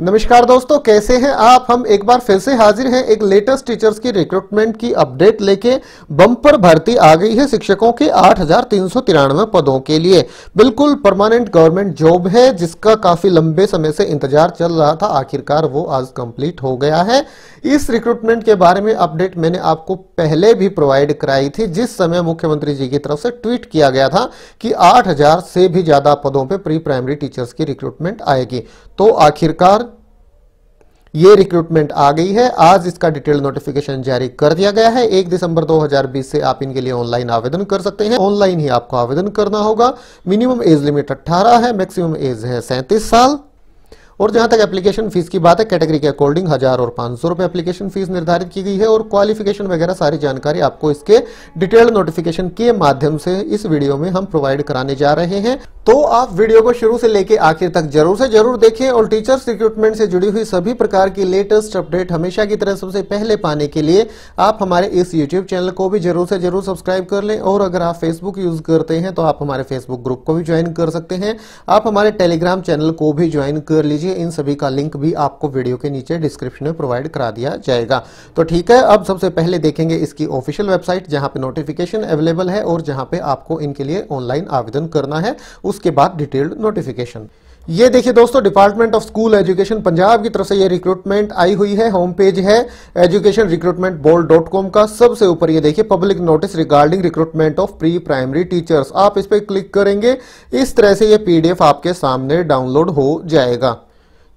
नमस्कार दोस्तों कैसे हैं आप हम एक बार फिर से हाजिर हैं एक लेटेस्ट टीचर्स की रिक्रूटमेंट की अपडेट लेके बम्पर भर्ती आ गई है शिक्षकों के आठ पदों के लिए बिल्कुल परमानेंट गवर्नमेंट जॉब है जिसका काफी लंबे समय से इंतजार चल रहा था आखिरकार वो आज कंप्लीट हो गया है इस रिक्रूटमेंट के बारे में अपडेट मैंने आपको पहले भी प्रोवाइड कराई थी जिस समय मुख्यमंत्री जी की तरफ से ट्वीट किया गया था कि आठ से भी ज्यादा पदों पर प्री प्राइमरी टीचर्स की रिक्रूटमेंट आएगी तो आखिरकार ये रिक्रूटमेंट आ गई है आज इसका डिटेल नोटिफिकेशन जारी कर दिया गया है एक दिसंबर 2020 से आप इनके लिए ऑनलाइन आवेदन कर सकते हैं ऑनलाइन ही आपको आवेदन करना होगा मिनिमम एज लिमिट 18 है मैक्सिमम एज है सैंतीस साल और जहां तक एप्लीकेशन फीस की बात है कैटेगरी के अकॉर्डिंग हजार और पांच सौ रुपए एप्लीकेशन फीस निर्धारित की गई है और क्वालिफिकेशन वगैरह सारी जानकारी आपको इसके डिटेल्ड नोटिफिकेशन के माध्यम से इस वीडियो में हम प्रोवाइड कराने जा रहे हैं तो आप वीडियो को शुरू से लेकर आखिर तक जरूर से जरूर देखें और टीचर्स रिक्रूटमेंट से जुड़ी हुई सभी प्रकार की लेटेस्ट अपडेट हमेशा की तरह सबसे पहले पाने के लिए आप हमारे इस यूट्यूब चैनल को भी जरूर से जरूर सब्सक्राइब कर लें और अगर आप फेसबुक यूज करते हैं तो आप हमारे फेसबुक ग्रुप को भी ज्वाइन कर सकते हैं आप हमारे टेलीग्राम चैनल को भी ज्वाइन कर लीजिए इन सभी का लिंक भी आपको वीडियो के नीचे डिस्क्रिप्शन में प्रोवाइड करा दिया जाएगा तो ठीक है अब सबसे पहले देखेंगे इसकी ऑफिशियल वेबसाइट जहां पर नोटिफिकेशन अवेलेबल है और जहां पर आपको इनके लिए ऑनलाइन आवेदन करना है उस उसके बाद डिटेल्ड नोटिफिकेशन ये देखिए दोस्तों department of school education Punjab की तरफ से ये रिक्रूटमेंट आई हुई है होम पेज है education recruitment board dot com का सबसे ऊपर ये देखिए public notice regarding recruitment of pre primary teachers आप इस पर क्लिक करेंगे इस तरह से ये पीडीएफ आपके सामने डाउनलोड हो जाएगा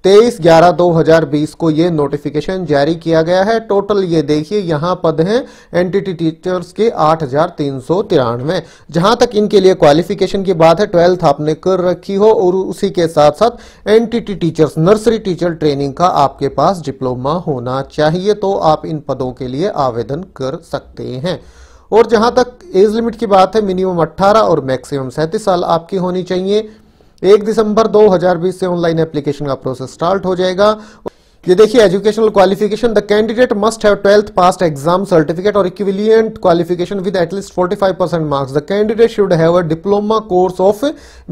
तेईस ग्यारह दो हजार बीस को ये नोटिफिकेशन जारी किया गया है टोटल ये देखिए यहाँ पद हैं एनटीटी टीचर्स के आठ हजार तीन सौ तिरानवे जहां तक इनके लिए क्वालिफिकेशन की बात है ट्वेल्थ आपने कर रखी हो और उसी के साथ साथ NTT teachers nursery teacher training का आपके पास डिप्लोमा होना चाहिए तो आप इन पदों के लिए आवेदन कर सकते हैं और जहां तक एज लिमिट की बात है मिनिमम अट्ठारह और मैक्सिमम सैंतीस साल आपकी होनी चाहिए एक दिसंबर 2020 से ऑनलाइन एप्लीकेशन का प्रोसेस स्टार्ट हो जाएगा ये देखिए educational qualification the candidate must have twelfth passed exam certificate और equivalent qualification with at least 45 percent marks the candidate should have a diploma course of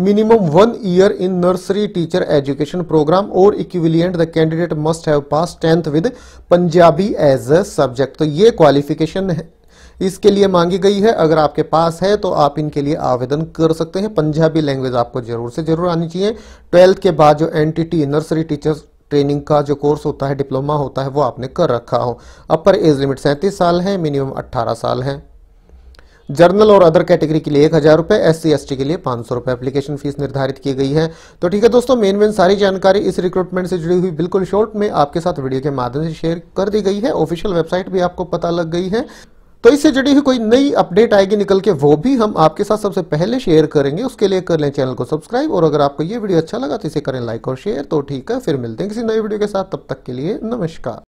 minimum one year in nursery teacher education program और equivalent the candidate must have pass tenth with Punjabi as a subject तो ये qualification इसके लिए मांगी गई है अगर आपके पास है तो आप इनके लिए आवेदन कर सकते हैं पंजाबी लैंग्वेज आपको जरूर से जरूर आनी चाहिए ट्वेल्थ के बाद जो एनटीटी नर्सरी टीचर्स ट्रेनिंग का जो कोर्स होता है डिप्लोमा होता है वो आपने कर रखा हो अपर एज लिमिट सैंतीस साल है मिनिमम अट्ठारह साल है जर्नल और अदर कैटेगरी के लिए एक हज़ार रुपए एस सी के लिए पांच सौ रुपए एप्लीकेशन फीस निर्धारित की गई है तो ठीक है दोस्तों मेन मेन सारी जानकारी इस रिक्रूटमेंट से जुड़ी हुई बिल्कुल शॉर्ट में आपके साथ वीडियो के माध्यम से शेयर कर दी गई है ऑफिशियल वेबसाइट भी आपको पता लग गई है तो इससे जुड़ी हुई कोई नई अपडेट आएगी निकल के वो भी हम आपके साथ सबसे पहले शेयर करेंगे उसके लिए कर लें चैनल को सब्सक्राइब और अगर आपको ये वीडियो अच्छा लगा तो इसे करें लाइक और शेयर तो ठीक है फिर मिलते हैं किसी नई वीडियो के साथ तब तक के लिए नमस्कार